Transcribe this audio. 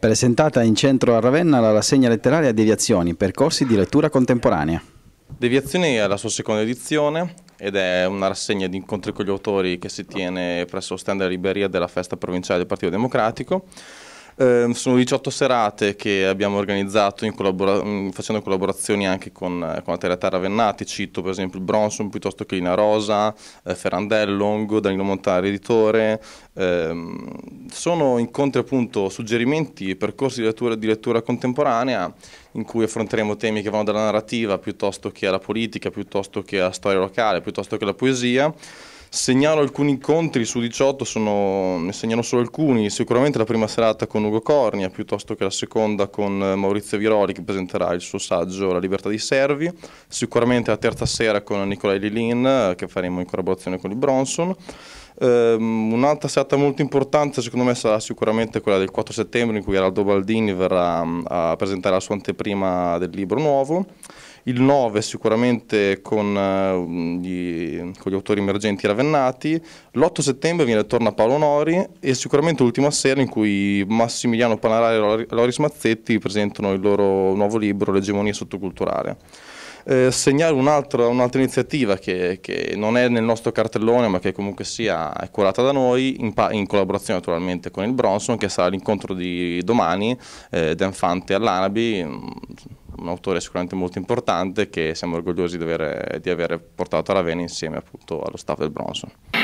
Presentata in centro a Ravenna la rassegna letteraria Deviazioni, percorsi di lettura contemporanea. Deviazioni è la sua seconda edizione ed è una rassegna di incontri con gli autori che si tiene presso lo stand della Liberia della festa provinciale del Partito Democratico. Ehm, sono 18 serate che abbiamo organizzato collabora mm, facendo collaborazioni anche con, eh, con la Terra Terra Vennati, cito per esempio Bronson piuttosto che Lina Rosa, eh, Ferrandello, Longo, Danilo Montari, editore. Eh, sono incontri appunto suggerimenti e percorsi di lettura, di lettura contemporanea in cui affronteremo temi che vanno dalla narrativa piuttosto che alla politica, piuttosto che alla storia locale, piuttosto che alla poesia. Segnalo alcuni incontri su 18, sono, ne segnalo solo alcuni, sicuramente la prima serata con Ugo Cornia piuttosto che la seconda con eh, Maurizio Viroli che presenterà il suo saggio La libertà dei servi, sicuramente la terza sera con Nicolai Lilin eh, che faremo in collaborazione con il Bronson. Um, un'altra serata molto importante secondo me sarà sicuramente quella del 4 settembre in cui Aldo Baldini verrà mm, a presentare la sua anteprima del libro nuovo. Il 9 sicuramente con mm, gli, con gli autori emergenti ravennati, l'8 settembre viene torna Paolo Nori e sicuramente l'ultima sera in cui Massimiliano Panarari e Loris Mazzetti presentano il loro nuovo libro L'egemonia sottoculturale. Eh, segnare un'altra un iniziativa che, che, non è nel nostro cartellone ma che comunque sia è curata da noi in, in collaborazione naturalmente con il Bronson che sarà l'incontro di domani eh, D'Enfante all'Anabi un autore sicuramente molto importante che siamo orgogliosi di aver, di aver portato a Ravenna insieme appunto allo staff del Bronson.